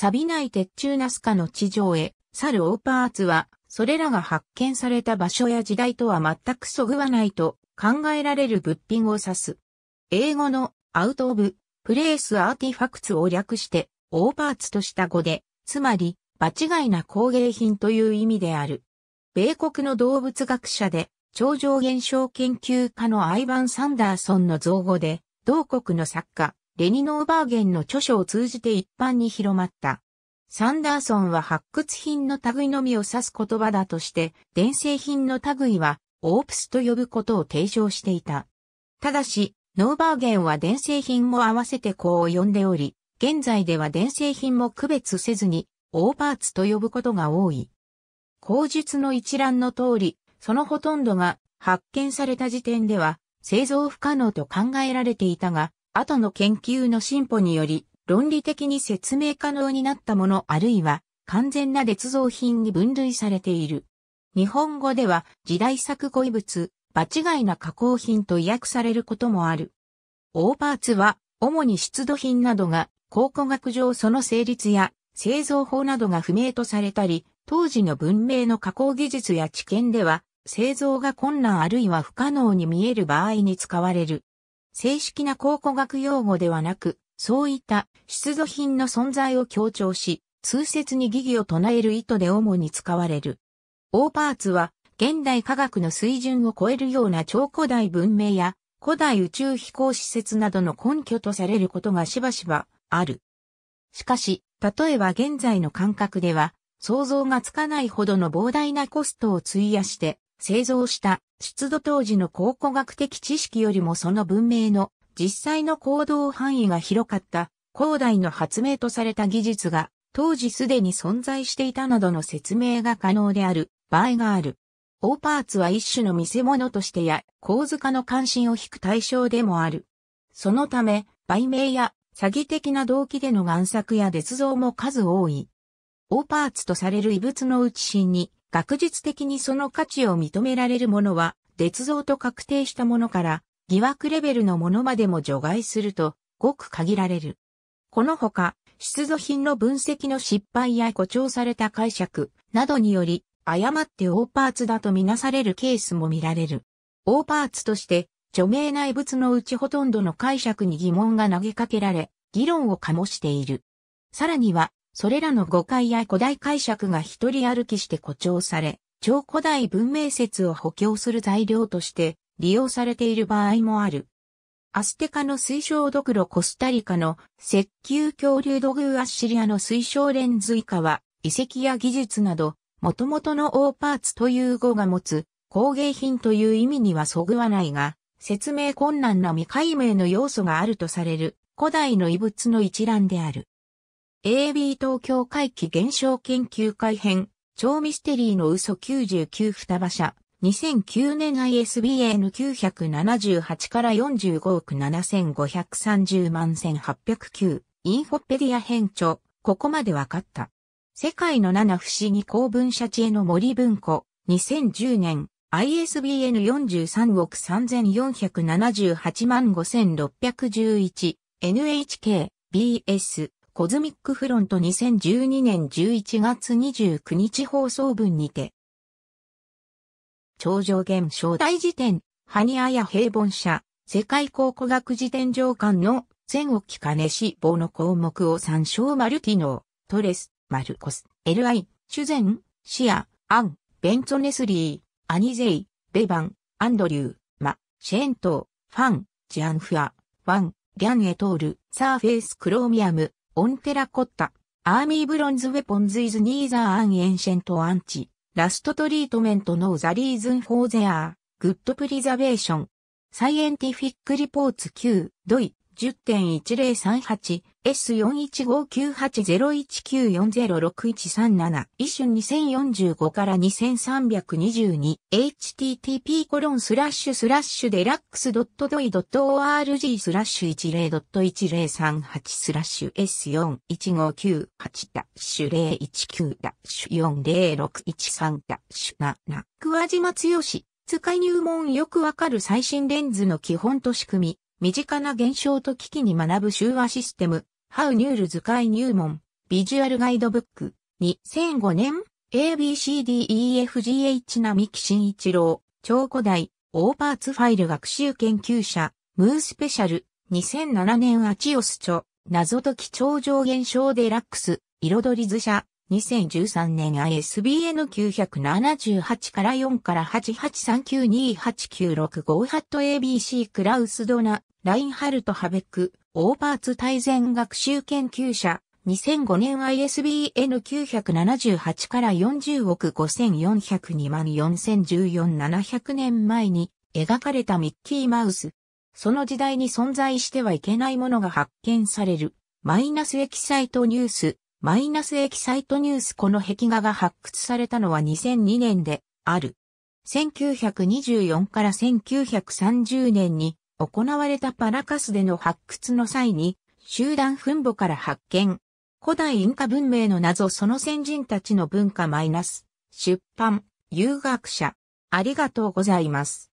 錆びない鉄柱ナスカの地上へ、去るオーパーツは、それらが発見された場所や時代とは全くそぐわないと考えられる物品を指す。英語のアウトオブプレイスアーティファクツを略してオーパーツとした語で、つまり場違いな工芸品という意味である。米国の動物学者で超常現象研究家のアイヴァン・サンダーソンの造語で、同国の作家、レニ・ノーバーゲンの著書を通じて一般に広まった。サンダーソンは発掘品の類のみを指す言葉だとして、伝製品の類はオープスと呼ぶことを提唱していた。ただし、ノーバーゲンは伝製品も合わせてこう呼んでおり、現在では伝製品も区別せずに、オーパーツと呼ぶことが多い。口述の一覧の通り、そのほとんどが発見された時点では製造不可能と考えられていたが、後の研究の進歩により、論理的に説明可能になったものあるいは、完全な捏造品に分類されている。日本語では、時代錯誤遺物、場違いな加工品と意訳されることもある。オーパーツは、主に出土品などが、考古学上その成立や、製造法などが不明とされたり、当時の文明の加工技術や知見では、製造が困難あるいは不可能に見える場合に使われる。正式な考古学用語ではなく、そういった出土品の存在を強調し、通説に疑義を唱える意図で主に使われる。オーパーツは、現代科学の水準を超えるような超古代文明や古代宇宙飛行施設などの根拠とされることがしばしばある。しかし、例えば現在の感覚では想像がつかないほどの膨大なコストを費やして製造した出土当時の考古学的知識よりもその文明の実際の行動範囲が広かった広大の発明とされた技術が当時すでに存在していたなどの説明が可能である場合がある。オーパーツは一種の見せ物としてや構図化の関心を引く対象でもある。そのため、売名や詐欺的な動機での贋作や絶造も数多い。オーパーツとされる異物のうち心に学術的にその価値を認められるものは、捏造と確定したものから、疑惑レベルのものまでも除外すると、ごく限られる。このほか、出土品の分析の失敗や誇張された解釈などにより、誤ってオーパーツだとみなされるケースも見られる。オーパーツとして、著名な遺物のうちほとんどの解釈に疑問が投げかけられ、議論を醸している。さらには、それらの誤解や古代解釈が一人歩きして誇張され、超古代文明説を補強する材料として利用されている場合もある。アステカの水晶ドクロコスタリカの石球恐竜土偶アッシリアの水晶レンズ以下は遺跡や技術など元々のオーパーツという語が持つ工芸品という意味にはそぐわないが説明困難な未解明の要素があるとされる古代の遺物の一覧である。AB 東京回帰現象研究会編、超ミステリーの嘘99双馬車、2009年 ISBN 978から45億7530万1809、インフォペディア編著、ここまでわかった。世界の七不思議公文社地への森文庫、2010年、ISBN 43億3478万5611、NHK、BS、コズミックフロント2012年11月29日放送分にて、超常現象大辞典、ハニアや平凡社、世界考古学辞典上巻の、千沖金し棒の項目を参照マルィノー、トレス、マルコス、LI、アイ、シア、アン、ベンツォネスリー、アニゼイ、ベバン、アンドリュー、マ、シェント、ファン、ジアンフア、ワン、リャンエトール、サーフェイスクローミアム、オンテラコッタ、アーミーブロンズウェポンズイズニーザーアンエンシェントアンチ、ラストトリートメントノーザリーズンフォーゼアー、グッドプリザベーション。サイエンティフィックリポーツ Q、ドイ、10.1038、S41598019406137、イシュン2045から2322、http コロンスラッシュスラッシュデラックスドットドイドット org スラッシュ10ドット1038スラッシュ S41598 ダッシュ019ダッシュ40613ダッシュ7、桑島剛使い入門よくわかる最新レンズの基本と仕組み。身近な現象と危機に学ぶ集和システム、ハウニュール図解入門、ビジュアルガイドブック、2005年、ABCDEFGH 並木慎一郎、超古代、オーパーツファイル学習研究者、ムースペシャル、2007年アチオス著、謎解き超常現象デラックス、彩り図社、2013年 ISBN 978から4から883928965ハット ABC クラウスドナ、ラインハルト・ハベック、オーパーツ大全学習研究者、2005年 ISBN 978から40億5402万4014700年前に描かれたミッキーマウス。その時代に存在してはいけないものが発見される。マイナスエキサイトニュース、マイナスエキサイトニュースこの壁画が発掘されたのは2002年である。1924から1930年に行われたパラカスでの発掘の際に集団墳墓から発見。古代インカ文明の謎その先人たちの文化マイナス出版、遊学者。ありがとうございます。